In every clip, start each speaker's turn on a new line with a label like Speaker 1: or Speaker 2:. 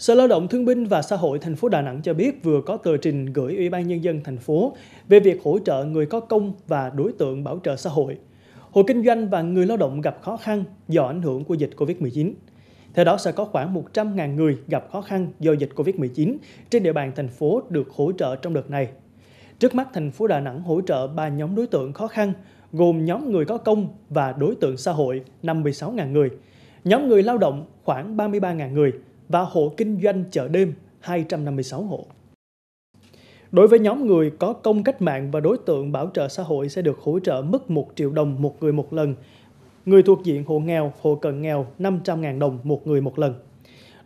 Speaker 1: Sở Lao động Thương binh và Xã hội thành phố Đà Nẵng cho biết vừa có tờ trình gửi Ủy ban nhân dân thành phố về việc hỗ trợ người có công và đối tượng bảo trợ xã hội, hộ kinh doanh và người lao động gặp khó khăn do ảnh hưởng của dịch Covid-19. Theo đó sẽ có khoảng 100.000 người gặp khó khăn do dịch Covid-19 trên địa bàn thành phố được hỗ trợ trong đợt này. Trước mắt thành phố Đà Nẵng hỗ trợ ba nhóm đối tượng khó khăn gồm nhóm người có công và đối tượng xã hội 56.000 người, nhóm người lao động khoảng 33.000 người và hộ kinh doanh chợ đêm 256 hộ. Đối với nhóm người có công cách mạng và đối tượng bảo trợ xã hội sẽ được hỗ trợ mức 1 triệu đồng một người một lần. Người thuộc diện hộ nghèo, hộ cận nghèo 500.000 đồng một người một lần.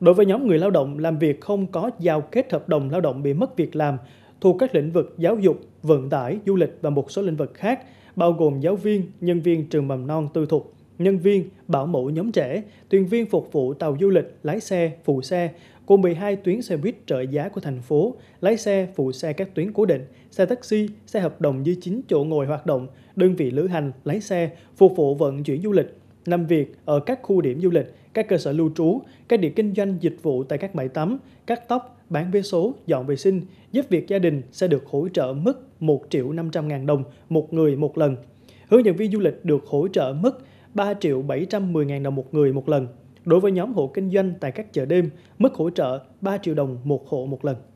Speaker 1: Đối với nhóm người lao động làm việc không có giao kết hợp đồng lao động bị mất việc làm thuộc các lĩnh vực giáo dục, vận tải, du lịch và một số lĩnh vực khác, bao gồm giáo viên, nhân viên trường mầm non tư thục, nhân viên, bảo mẫu nhóm trẻ, thuyền viên phục vụ tàu du lịch, lái xe, phụ xe, cùng 12 tuyến xe buýt trợ giá của thành phố, lái xe, phụ xe các tuyến cố định, xe taxi, xe hợp đồng dưới 9 chỗ ngồi hoạt động, đơn vị lữ hành, lái xe, phục vụ vận chuyển du lịch, làm việc ở các khu điểm du lịch, các cơ sở lưu trú, các địa kinh doanh dịch vụ tại các bãi tắm, cắt tóc, bán vé số, dọn vệ sinh, giúp việc gia đình sẽ được hỗ trợ mức 1 triệu 500 ngàn đồng một người một lần. Hướng dẫn viên du lịch được hỗ trợ mức 3 triệu 710 ngàn đồng một người một lần. Đối với nhóm hộ kinh doanh tại các chợ đêm, mức hỗ trợ 3 triệu đồng một hộ một lần.